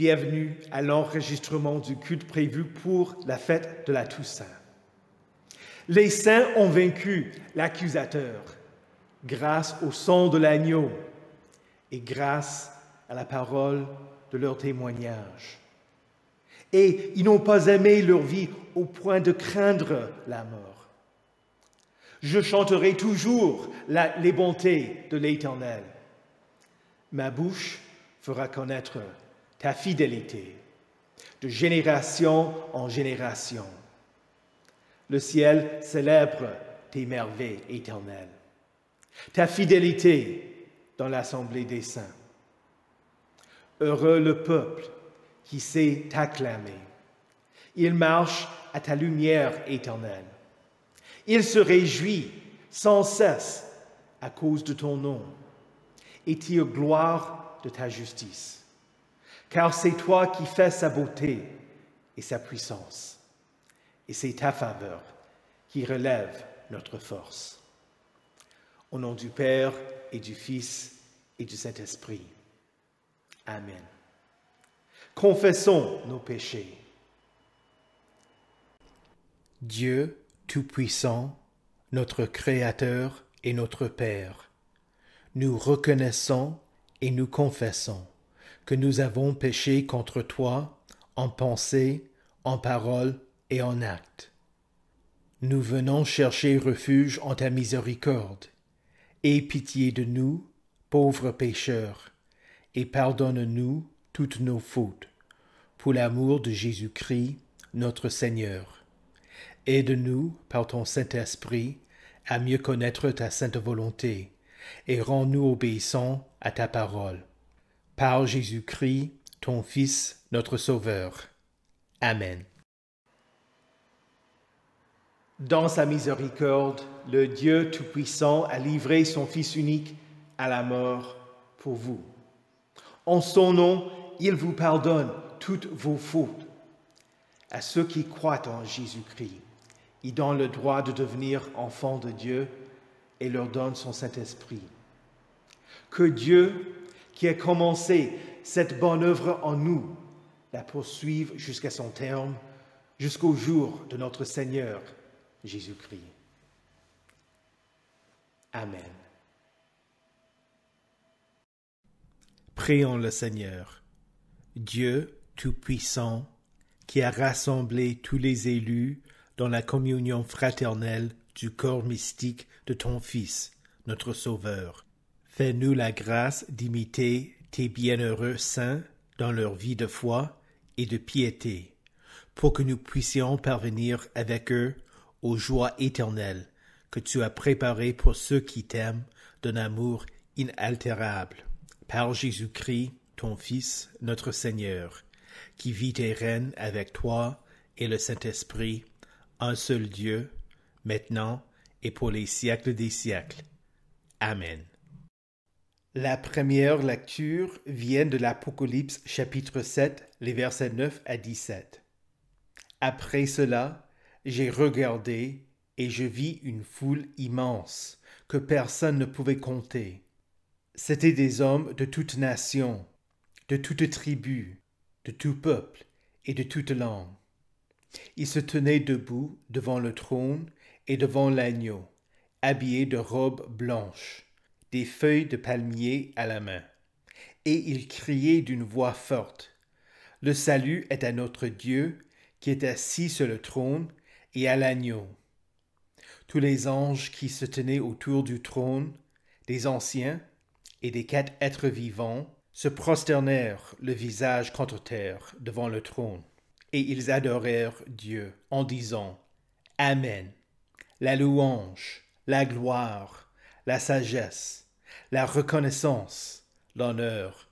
Bienvenue à l'enregistrement du culte prévu pour la fête de la Toussaint. Les saints ont vaincu l'accusateur grâce au sang de l'agneau et grâce à la parole de leur témoignage. Et ils n'ont pas aimé leur vie au point de craindre la mort. Je chanterai toujours les bontés de l'Éternel. Ma bouche fera connaître ta fidélité de génération en génération. Le ciel célèbre tes merveilles éternelles, ta fidélité dans l'assemblée des saints. Heureux le peuple qui sait t'acclamer. Il marche à ta lumière éternelle. Il se réjouit sans cesse à cause de ton nom et tire gloire de ta justice car c'est toi qui fais sa beauté et sa puissance, et c'est ta faveur qui relève notre force. Au nom du Père et du Fils et du Saint-Esprit. Amen. Confessons nos péchés. Dieu Tout-Puissant, notre Créateur et notre Père, nous reconnaissons et nous confessons que nous avons péché contre toi en pensée, en parole et en acte. Nous venons chercher refuge en ta miséricorde. Aie pitié de nous, pauvres pécheurs, et pardonne-nous toutes nos fautes, pour l'amour de Jésus-Christ, notre Seigneur. Aide-nous, par ton Saint-Esprit, à mieux connaître ta sainte volonté, et rends-nous obéissants à ta parole par Jésus-Christ, ton Fils, notre Sauveur. Amen. Dans sa miséricorde, le Dieu Tout-Puissant a livré son Fils unique à la mort pour vous. En son nom, il vous pardonne toutes vos fautes. À ceux qui croient en Jésus-Christ, il donne le droit de devenir enfants de Dieu et leur donne son Saint-Esprit. Que Dieu qui a commencé cette bonne œuvre en nous, la poursuive jusqu'à son terme, jusqu'au jour de notre Seigneur Jésus-Christ. Amen. Prions le Seigneur, Dieu Tout-Puissant, qui a rassemblé tous les élus dans la communion fraternelle du corps mystique de ton Fils, notre Sauveur Fais-nous la grâce d'imiter tes bienheureux saints dans leur vie de foi et de piété, pour que nous puissions parvenir avec eux aux joies éternelles que tu as préparées pour ceux qui t'aiment d'un amour inaltérable. Par Jésus-Christ, ton Fils, notre Seigneur, qui vit et règne avec toi et le Saint-Esprit, un seul Dieu, maintenant et pour les siècles des siècles. Amen. La première lecture vient de l'Apocalypse chapitre 7, les versets 9 à 17. Après cela, j'ai regardé et je vis une foule immense que personne ne pouvait compter. C'étaient des hommes de toutes nations, de toutes tribus, de tout peuple et de toute langue. Ils se tenaient debout devant le trône et devant l'agneau, habillés de robes blanches des feuilles de palmier à la main. Et ils criaient d'une voix forte, Le salut est à notre Dieu qui est assis sur le trône et à l'agneau. Tous les anges qui se tenaient autour du trône, des anciens et des quatre êtres vivants, se prosternèrent le visage contre terre devant le trône, et ils adorèrent Dieu en disant Amen. La louange, la gloire, la sagesse, la reconnaissance, l'honneur,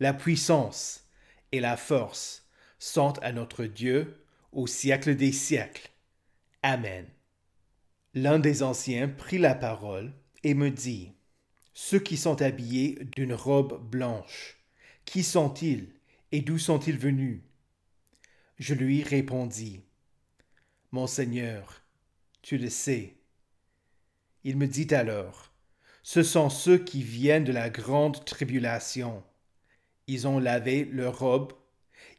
la puissance et la force sont à notre Dieu au siècle des siècles. Amen. L'un des anciens prit la parole et me dit, Ceux qui sont habillés d'une robe blanche, qui sont-ils et d'où sont-ils venus Je lui répondis, Mon Seigneur, tu le sais. Il me dit alors, ce sont ceux qui viennent de la grande tribulation. Ils ont lavé leur robe,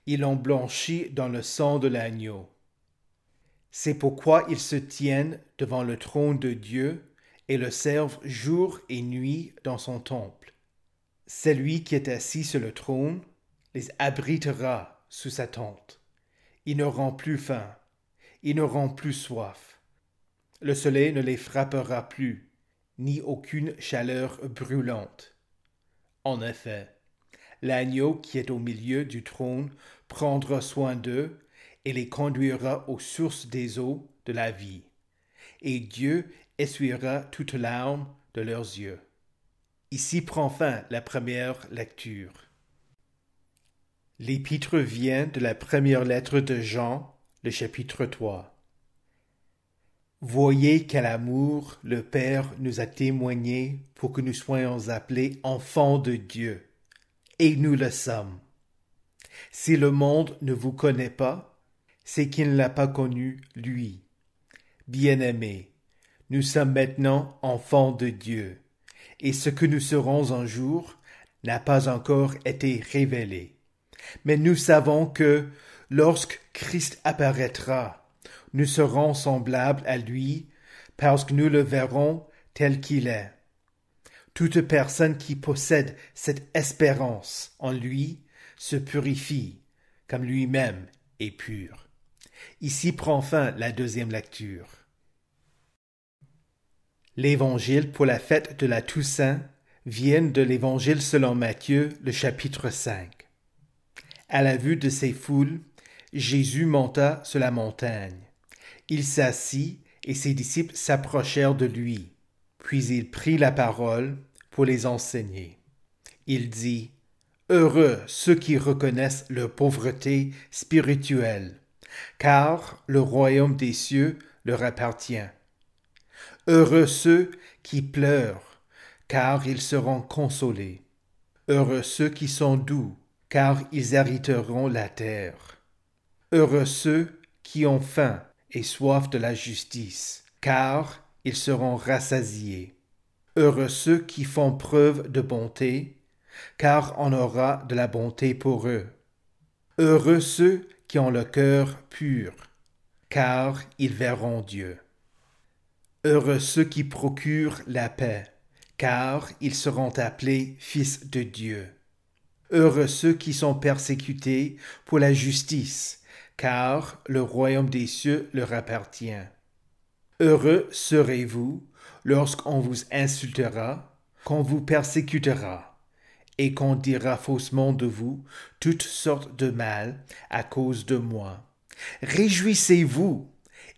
ils l'ont blanchi dans le sang de l'agneau. C'est pourquoi ils se tiennent devant le trône de Dieu et le servent jour et nuit dans son temple. Celui qui est assis sur le trône les abritera sous sa tente. Ils n'auront plus faim, ils n'auront plus soif. Le soleil ne les frappera plus ni aucune chaleur brûlante. En effet, l'agneau qui est au milieu du trône prendra soin d'eux et les conduira aux sources des eaux de la vie, et Dieu essuiera toute l'âme de leurs yeux. Ici prend fin la première lecture. L'épître vient de la première lettre de Jean, le chapitre 3. Voyez quel amour le Père nous a témoigné pour que nous soyons appelés enfants de Dieu. Et nous le sommes. Si le monde ne vous connaît pas, c'est qu'il ne l'a pas connu, lui. Bien-aimés, nous sommes maintenant enfants de Dieu, et ce que nous serons un jour n'a pas encore été révélé. Mais nous savons que, lorsque Christ apparaîtra, nous serons semblables à lui, parce que nous le verrons tel qu'il est. Toute personne qui possède cette espérance en lui se purifie, comme lui-même est pur. Ici prend fin la deuxième lecture. L'évangile pour la fête de la Toussaint vient de l'évangile selon Matthieu, le chapitre 5. À la vue de ces foules, Jésus monta sur la montagne. Il s'assit et ses disciples s'approchèrent de lui. Puis il prit la parole pour les enseigner. Il dit, Heureux ceux qui reconnaissent leur pauvreté spirituelle, car le royaume des cieux leur appartient. Heureux ceux qui pleurent, car ils seront consolés. Heureux ceux qui sont doux, car ils hériteront la terre. Heureux ceux qui ont faim, et soif de la justice, car ils seront rassasiés. Heureux ceux qui font preuve de bonté, car on aura de la bonté pour eux. Heureux ceux qui ont le cœur pur, car ils verront Dieu. Heureux ceux qui procurent la paix, car ils seront appelés fils de Dieu. Heureux ceux qui sont persécutés pour la justice, car le royaume des cieux leur appartient. Heureux serez-vous lorsqu'on vous insultera, qu'on vous persécutera, et qu'on dira faussement de vous toutes sortes de mal à cause de moi. Réjouissez-vous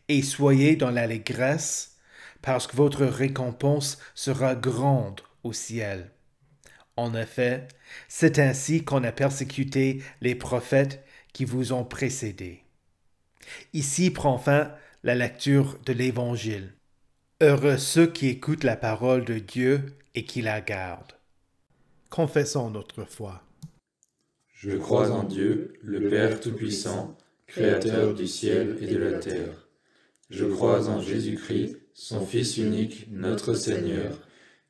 et soyez dans l'allégresse, parce que votre récompense sera grande au ciel. En effet, c'est ainsi qu'on a persécuté les prophètes qui vous ont précédés. Ici prend fin la lecture de l'Évangile. Heureux ceux qui écoutent la parole de Dieu et qui la gardent. Confessons notre foi. Je crois en Dieu, le Père Tout-Puissant, Créateur du ciel et de la terre. Je crois en Jésus-Christ, son Fils unique, notre Seigneur,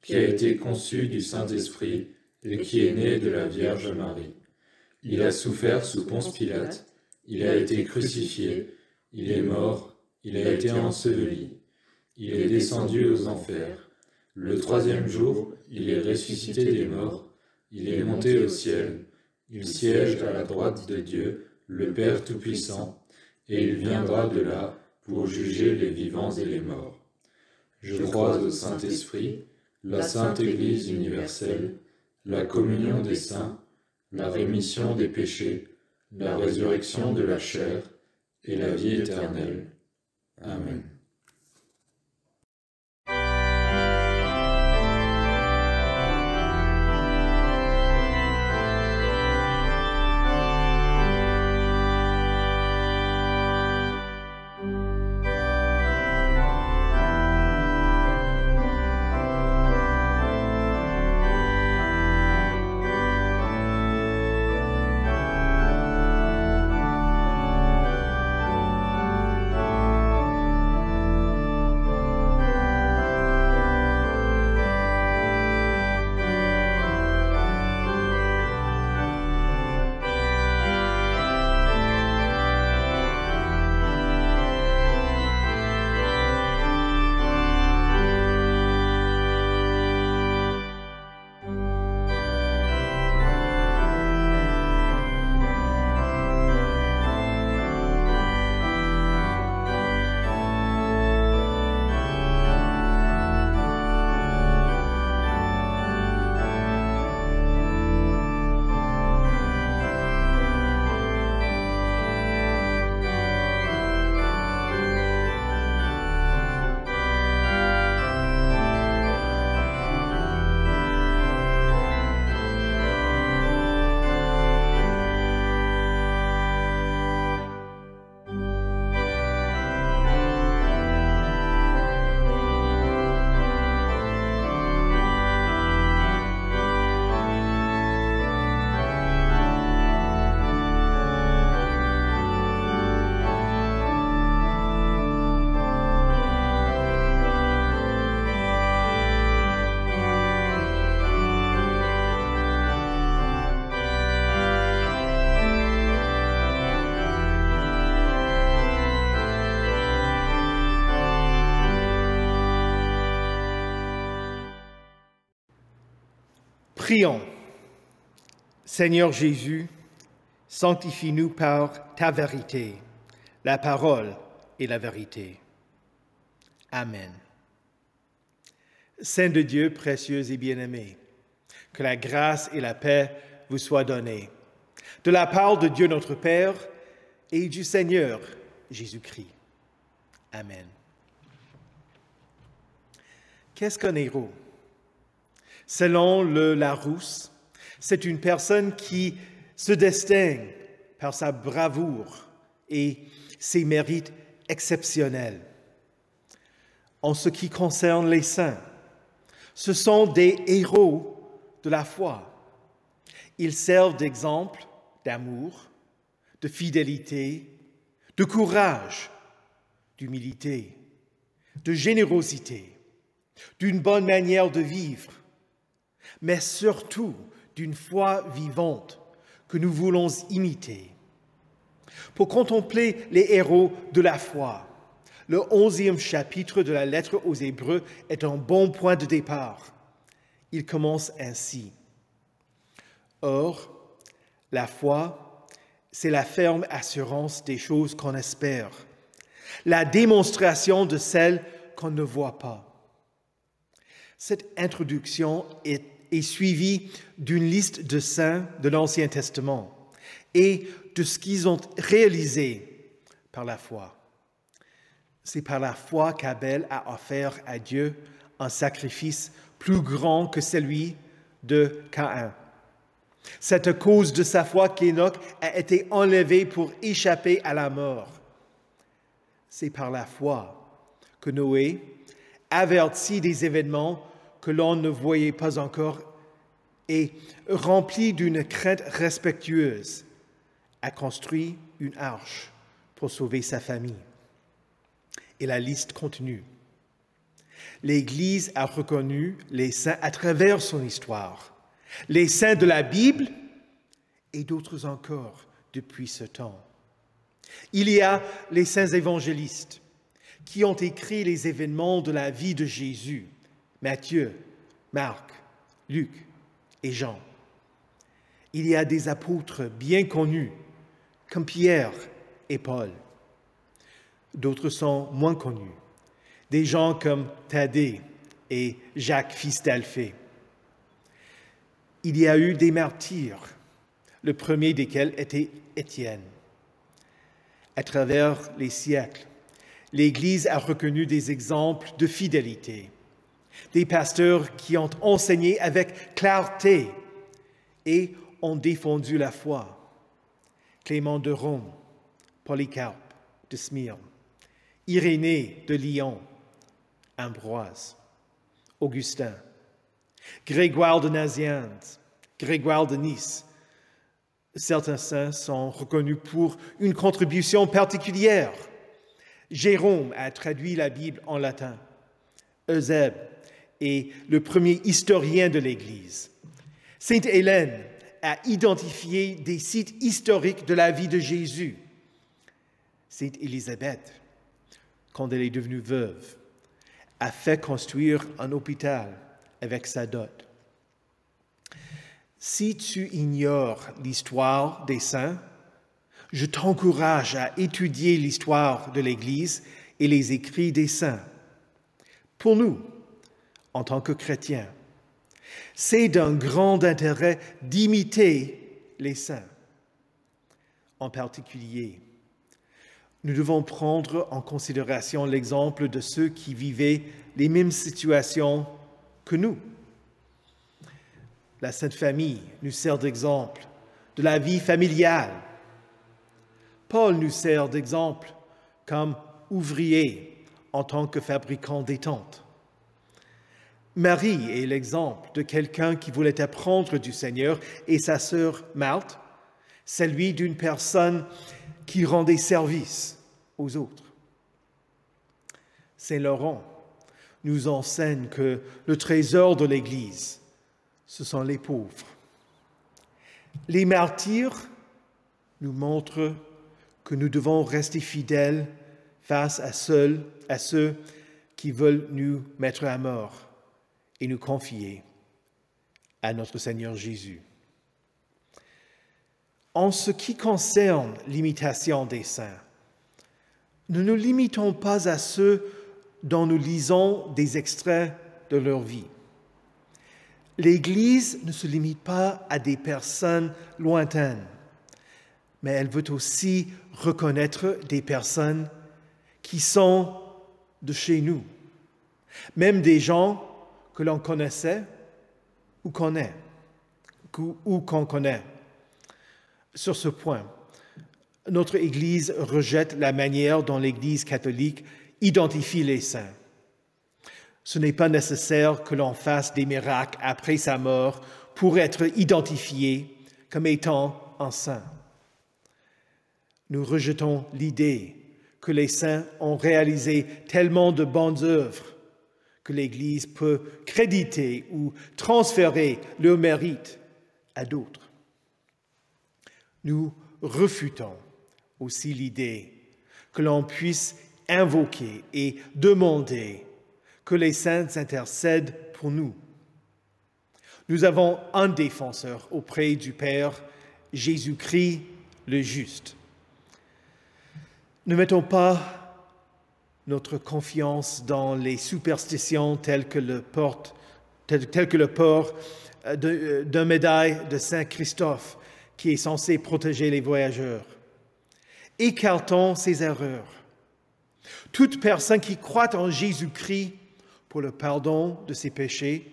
qui a été conçu du Saint-Esprit et qui est né de la Vierge Marie il a souffert sous Ponce Pilate, il a été crucifié, il est mort, il a été enseveli, il est descendu aux enfers. Le troisième jour, il est ressuscité des morts, il est monté au ciel, il siège à la droite de Dieu, le Père Tout-Puissant, et il viendra de là pour juger les vivants et les morts. Je crois au Saint-Esprit, la Sainte Église universelle, la communion des saints, la rémission des péchés, la résurrection de la chair et la vie éternelle. Amen. Prions. Seigneur Jésus, sanctifie-nous par ta vérité. La parole et la vérité. Amen. Saint de Dieu, précieux et bien-aimé, que la grâce et la paix vous soient données de la part de Dieu notre Père et du Seigneur Jésus-Christ. Amen. Qu'est-ce qu'un héros Selon le Larousse, c'est une personne qui se distingue par sa bravoure et ses mérites exceptionnels. En ce qui concerne les saints, ce sont des héros de la foi. Ils servent d'exemple d'amour, de fidélité, de courage, d'humilité, de générosité, d'une bonne manière de vivre, mais surtout d'une foi vivante que nous voulons imiter. Pour contempler les héros de la foi, le onzième chapitre de la lettre aux Hébreux est un bon point de départ. Il commence ainsi. Or, la foi, c'est la ferme assurance des choses qu'on espère, la démonstration de celles qu'on ne voit pas. Cette introduction est est suivi d'une liste de saints de l'Ancien Testament et de ce qu'ils ont réalisé par la foi. C'est par la foi qu'Abel a offert à Dieu un sacrifice plus grand que celui de Caïn. C'est à cause de sa foi qu'Enoch a été enlevé pour échapper à la mort. C'est par la foi que Noé, avertit des événements que l'on ne voyait pas encore et, rempli d'une crainte respectueuse, a construit une arche pour sauver sa famille. Et la liste continue. L'Église a reconnu les saints à travers son histoire, les saints de la Bible et d'autres encore depuis ce temps. Il y a les saints évangélistes qui ont écrit les événements de la vie de Jésus Matthieu, Marc, Luc et Jean. Il y a des apôtres bien connus, comme Pierre et Paul. D'autres sont moins connus, des gens comme Thaddée et Jacques, fils d'Alphée. Il y a eu des martyrs, le premier desquels était Étienne. À travers les siècles, l'Église a reconnu des exemples de fidélité des pasteurs qui ont enseigné avec clarté et ont défendu la foi. Clément de Rome, Polycarpe de Smyrne, Irénée de Lyon, Ambroise, Augustin, Grégoire de Nazianze, Grégoire de Nice. Certains saints sont reconnus pour une contribution particulière. Jérôme a traduit la Bible en latin. Eusèbe et le premier historien de l'Église. Sainte Hélène a identifié des sites historiques de la vie de Jésus. Sainte Élisabeth, quand elle est devenue veuve, a fait construire un hôpital avec sa dot. Si tu ignores l'histoire des saints, je t'encourage à étudier l'histoire de l'Église et les écrits des saints. Pour nous, en tant que chrétien. C'est d'un grand intérêt d'imiter les saints. En particulier, nous devons prendre en considération l'exemple de ceux qui vivaient les mêmes situations que nous. La Sainte Famille nous sert d'exemple de la vie familiale. Paul nous sert d'exemple comme ouvrier en tant que fabricant des tentes. Marie est l'exemple de quelqu'un qui voulait apprendre du Seigneur et sa sœur Marthe, celui d'une personne qui rendait service aux autres. Saint Laurent nous enseigne que le trésor de l'Église, ce sont les pauvres. Les martyrs nous montrent que nous devons rester fidèles face à, à ceux qui veulent nous mettre à mort et nous confier à notre Seigneur Jésus. En ce qui concerne l'imitation des saints, nous ne nous limitons pas à ceux dont nous lisons des extraits de leur vie. L'Église ne se limite pas à des personnes lointaines, mais elle veut aussi reconnaître des personnes qui sont de chez nous, même des gens que l'on connaissait ou connaît, ou qu'on connaît. Sur ce point, notre Église rejette la manière dont l'Église catholique identifie les saints. Ce n'est pas nécessaire que l'on fasse des miracles après sa mort pour être identifié comme étant un saint. Nous rejetons l'idée que les saints ont réalisé tellement de bonnes œuvres que l'Église peut créditer ou transférer le mérite à d'autres. Nous refutons aussi l'idée que l'on puisse invoquer et demander que les saints intercèdent pour nous. Nous avons un défenseur auprès du Père, Jésus-Christ le juste. Ne mettons pas notre confiance dans les superstitions telles que le, porte, que le port euh, euh, d'un médaille de Saint Christophe qui est censé protéger les voyageurs. Écartons ces erreurs. Toute personne qui croit en Jésus-Christ pour le pardon de ses péchés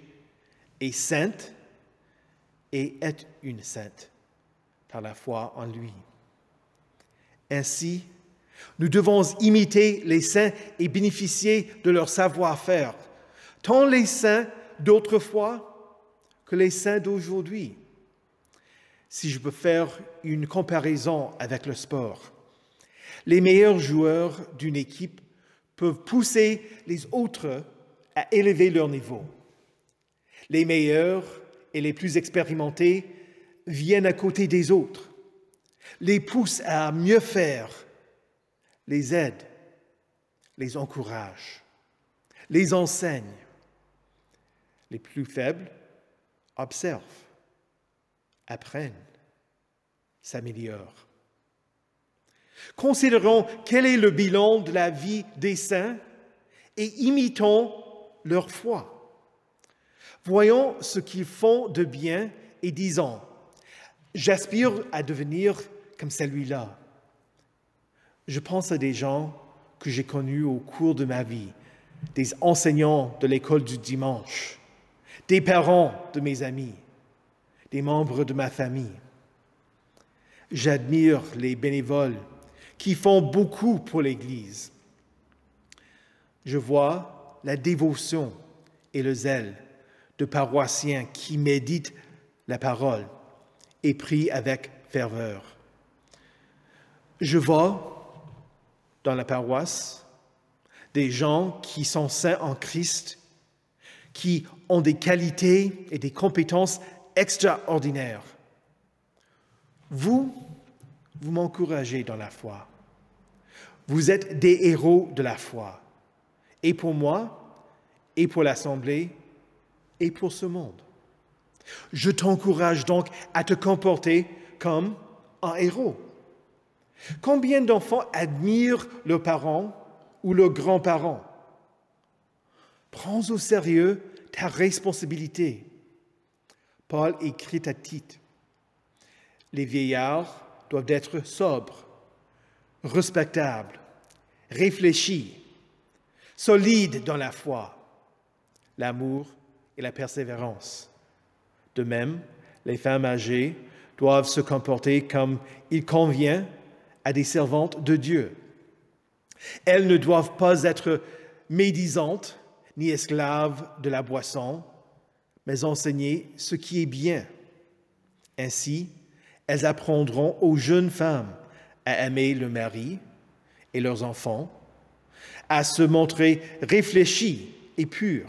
est sainte et est une sainte par la foi en lui. Ainsi, nous devons imiter les saints et bénéficier de leur savoir-faire, tant les saints d'autrefois que les saints d'aujourd'hui. Si je peux faire une comparaison avec le sport, les meilleurs joueurs d'une équipe peuvent pousser les autres à élever leur niveau. Les meilleurs et les plus expérimentés viennent à côté des autres, les poussent à mieux faire, les aide, les encourage, les enseigne. Les plus faibles observent, apprennent, s'améliorent. Considérons quel est le bilan de la vie des saints et imitons leur foi. Voyons ce qu'ils font de bien et disons, j'aspire à devenir comme celui-là je pense à des gens que j'ai connus au cours de ma vie, des enseignants de l'école du dimanche, des parents de mes amis, des membres de ma famille. J'admire les bénévoles qui font beaucoup pour l'Église. Je vois la dévotion et le zèle de paroissiens qui méditent la parole et prient avec ferveur. Je vois dans la paroisse, des gens qui sont saints en Christ, qui ont des qualités et des compétences extraordinaires. Vous, vous m'encouragez dans la foi. Vous êtes des héros de la foi, et pour moi, et pour l'Assemblée, et pour ce monde. Je t'encourage donc à te comporter comme un héros. Combien d'enfants admirent leurs parents ou leurs grands-parents Prends au sérieux ta responsabilité. Paul écrit à Tite, Les vieillards doivent être sobres, respectables, réfléchis, solides dans la foi, l'amour et la persévérance. De même, les femmes âgées doivent se comporter comme il convient à des servantes de Dieu. Elles ne doivent pas être médisantes ni esclaves de la boisson, mais enseigner ce qui est bien. Ainsi, elles apprendront aux jeunes femmes à aimer le mari et leurs enfants, à se montrer réfléchies et pures.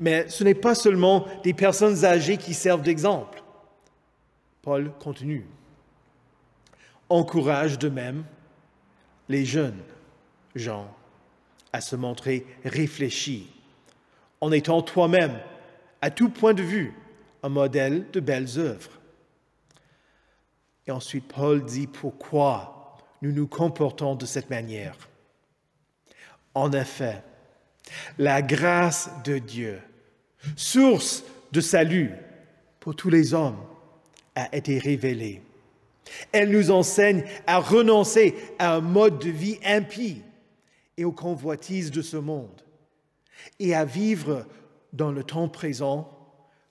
Mais ce n'est pas seulement des personnes âgées qui servent d'exemple. Paul continue encourage de même les jeunes gens à se montrer réfléchis, en étant toi-même, à tout point de vue, un modèle de belles œuvres. Et ensuite, Paul dit pourquoi nous nous comportons de cette manière. En effet, la grâce de Dieu, source de salut pour tous les hommes, a été révélée elle nous enseigne à renoncer à un mode de vie impie et aux convoitises de ce monde et à vivre dans le temps présent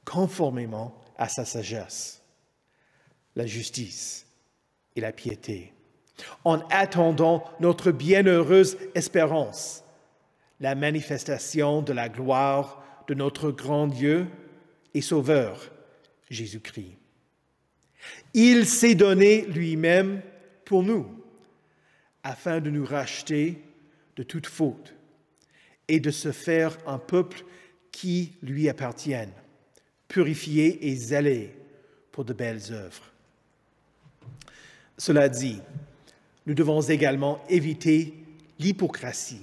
conformément à sa sagesse, la justice et la piété, en attendant notre bienheureuse espérance, la manifestation de la gloire de notre grand Dieu et Sauveur, Jésus-Christ. Il s'est donné lui-même pour nous, afin de nous racheter de toute faute et de se faire un peuple qui lui appartienne, purifié et zélé pour de belles œuvres. Cela dit, nous devons également éviter l'hypocratie.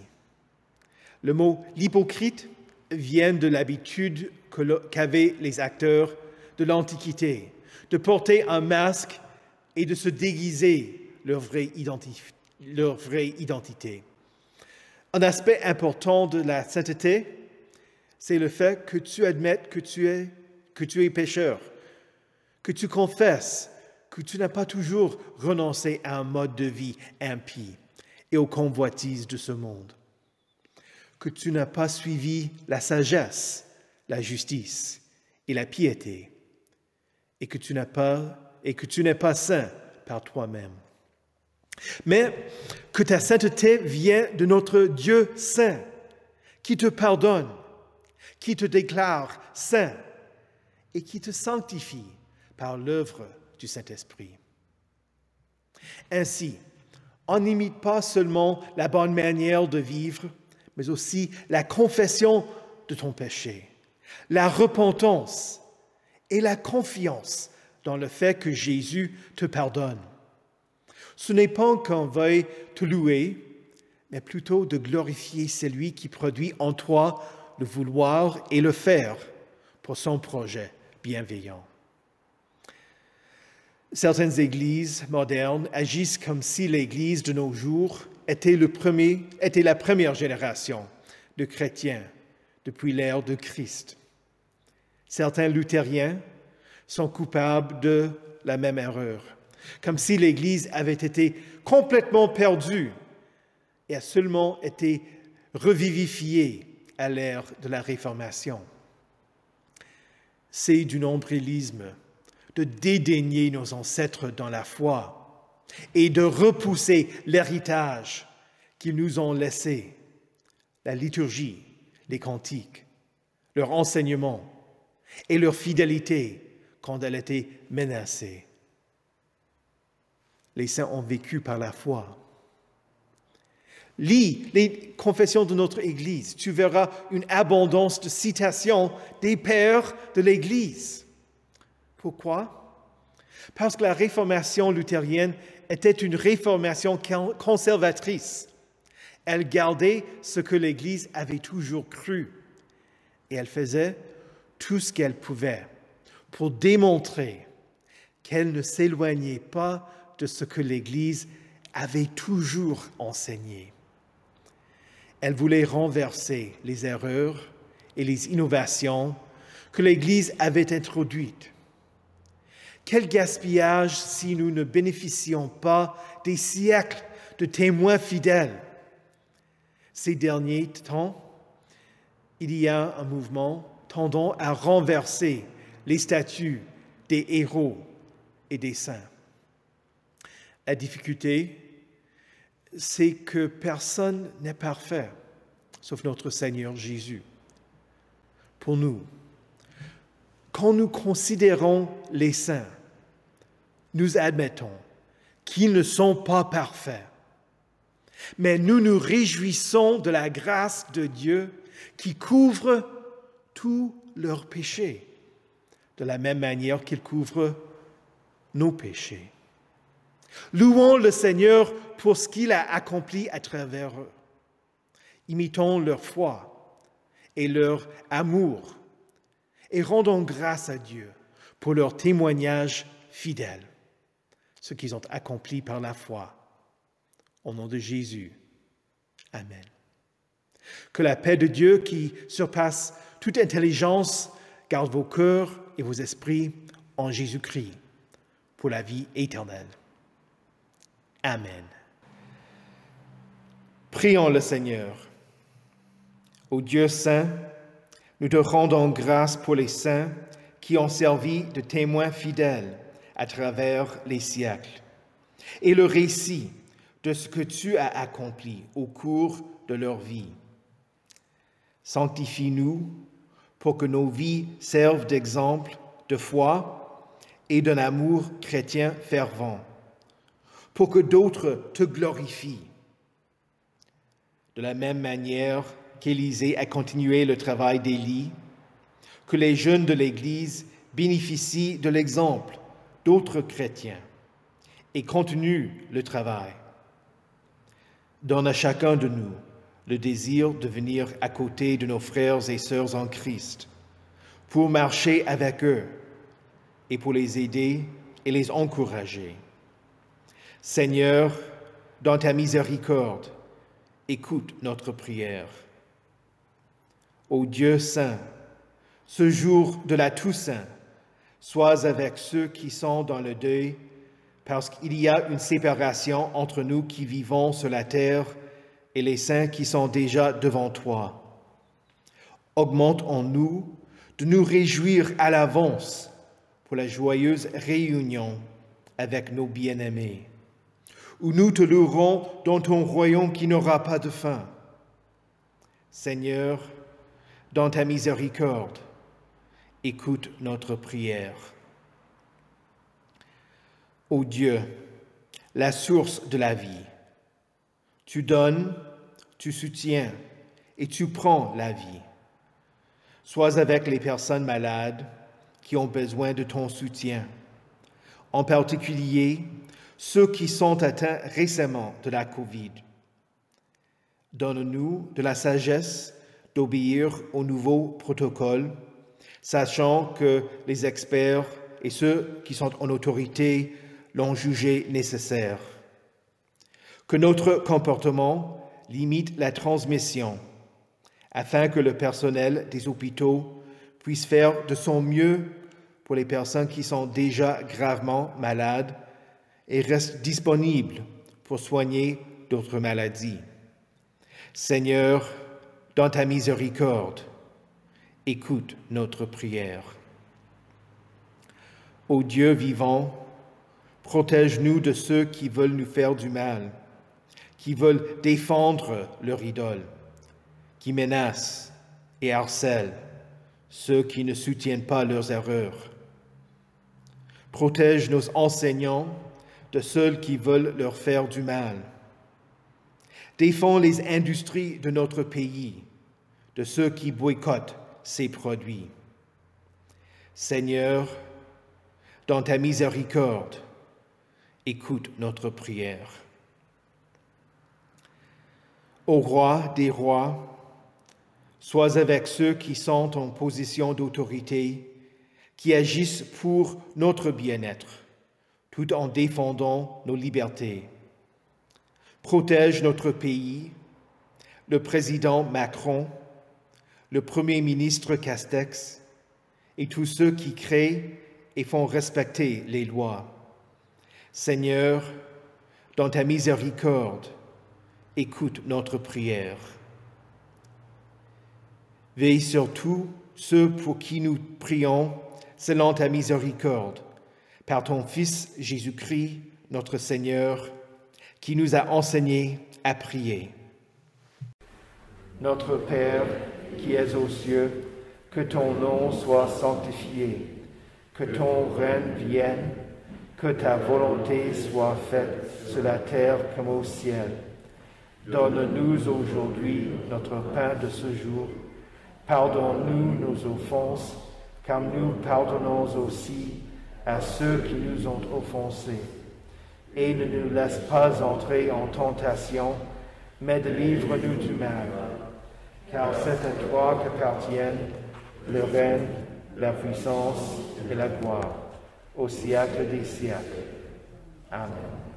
Le mot l'hypocrite vient de l'habitude qu'avaient les acteurs de l'Antiquité de porter un masque et de se déguiser leur vraie, identité. Un aspect important de la sainteté, c'est le fait que tu admettes que tu es, que tu es pécheur, que tu confesses que tu n'as pas toujours renoncé à un mode de vie impie et aux convoitises de ce monde, que tu n'as pas suivi la sagesse, la justice et la piété, et que tu n'as pas et que tu n'es pas saint par toi-même. Mais que ta sainteté vient de notre Dieu saint, qui te pardonne, qui te déclare saint et qui te sanctifie par l'œuvre du Saint-Esprit. Ainsi, on n'imite pas seulement la bonne manière de vivre, mais aussi la confession de ton péché, la repentance et la confiance dans le fait que Jésus te pardonne. Ce n'est pas qu'on veuille te louer, mais plutôt de glorifier celui qui produit en toi le vouloir et le faire pour son projet bienveillant. Certaines églises modernes agissent comme si l'Église de nos jours était, le premier, était la première génération de chrétiens depuis l'ère de Christ. Certains luthériens sont coupables de la même erreur, comme si l'Église avait été complètement perdue et a seulement été revivifiée à l'ère de la Réformation. C'est du nombrilisme de dédaigner nos ancêtres dans la foi et de repousser l'héritage qu'ils nous ont laissé, la liturgie, les cantiques, leur enseignement, et leur fidélité quand elle était menacée. Les saints ont vécu par la foi. Lis les confessions de notre Église, tu verras une abondance de citations des pères de l'Église. Pourquoi Parce que la réformation luthérienne était une réformation conservatrice. Elle gardait ce que l'Église avait toujours cru et elle faisait tout ce qu'elle pouvait pour démontrer qu'elle ne s'éloignait pas de ce que l'Église avait toujours enseigné. Elle voulait renverser les erreurs et les innovations que l'Église avait introduites. Quel gaspillage si nous ne bénéficions pas des siècles de témoins fidèles. Ces derniers temps, il y a un mouvement tendant à renverser les statues des héros et des saints. La difficulté, c'est que personne n'est parfait, sauf notre Seigneur Jésus. Pour nous, quand nous considérons les saints, nous admettons qu'ils ne sont pas parfaits. Mais nous nous réjouissons de la grâce de Dieu qui couvre tous leurs péchés, de la même manière qu'il couvre nos péchés. Louons le Seigneur pour ce qu'il a accompli à travers eux. Imitons leur foi et leur amour et rendons grâce à Dieu pour leur témoignage fidèle, ce qu'ils ont accompli par la foi. Au nom de Jésus. Amen. Que la paix de Dieu qui surpasse toute intelligence garde vos cœurs et vos esprits en Jésus-Christ pour la vie éternelle. Amen. Prions le Seigneur. Ô Dieu saint, nous te rendons grâce pour les saints qui ont servi de témoins fidèles à travers les siècles et le récit de ce que tu as accompli au cours de leur vie. Sanctifie-nous pour que nos vies servent d'exemple de foi et d'un amour chrétien fervent, pour que d'autres te glorifient. De la même manière qu'Élisée a continué le travail d'Élie, que les jeunes de l'Église bénéficient de l'exemple d'autres chrétiens et continuent le travail. Donne à chacun de nous le désir de venir à côté de nos frères et sœurs en Christ, pour marcher avec eux et pour les aider et les encourager. Seigneur, dans ta miséricorde, écoute notre prière. Ô Dieu saint, ce jour de la Toussaint, sois avec ceux qui sont dans le deuil, parce qu'il y a une séparation entre nous qui vivons sur la terre les saints qui sont déjà devant toi. Augmente en nous de nous réjouir à l'avance pour la joyeuse réunion avec nos bien-aimés, où nous te louerons dans ton royaume qui n'aura pas de fin. Seigneur, dans ta miséricorde, écoute notre prière. Ô Dieu, la source de la vie, tu donnes tu soutiens et tu prends la vie. Sois avec les personnes malades qui ont besoin de ton soutien, en particulier ceux qui sont atteints récemment de la COVID. Donne-nous de la sagesse d'obéir au nouveau protocole, sachant que les experts et ceux qui sont en autorité l'ont jugé nécessaire. Que notre comportement limite la transmission, afin que le personnel des hôpitaux puisse faire de son mieux pour les personnes qui sont déjà gravement malades et reste disponible pour soigner d'autres maladies. Seigneur, dans ta miséricorde, écoute notre prière. Ô Dieu vivant, protège-nous de ceux qui veulent nous faire du mal qui veulent défendre leur idole, qui menacent et harcèlent ceux qui ne soutiennent pas leurs erreurs. Protège nos enseignants de ceux qui veulent leur faire du mal. Défends les industries de notre pays, de ceux qui boycottent ses produits. Seigneur, dans ta miséricorde, écoute notre prière. Ô roi des rois, sois avec ceux qui sont en position d'autorité, qui agissent pour notre bien-être, tout en défendant nos libertés. Protège notre pays, le président Macron, le premier ministre Castex et tous ceux qui créent et font respecter les lois. Seigneur, dans ta miséricorde, écoute notre prière. Veille surtout ceux pour qui nous prions selon ta miséricorde, par ton Fils Jésus-Christ, notre Seigneur, qui nous a enseigné à prier. Notre Père, qui es aux cieux, que ton nom soit sanctifié, que ton règne vienne, que ta volonté soit faite sur la terre comme au ciel. Donne-nous aujourd'hui notre pain de ce jour. Pardonne-nous nos offenses, comme nous pardonnons aussi à ceux qui nous ont offensés. Et ne nous laisse pas entrer en tentation, mais délivre-nous du mal. Car c'est à toi que le règne, la puissance et la gloire, au siècle des siècles. Amen.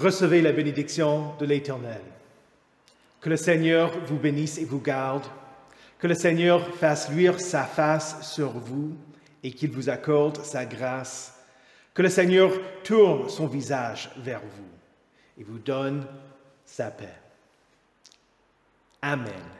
Recevez la bénédiction de l'Éternel. Que le Seigneur vous bénisse et vous garde. Que le Seigneur fasse luire sa face sur vous et qu'il vous accorde sa grâce. Que le Seigneur tourne son visage vers vous et vous donne sa paix. Amen.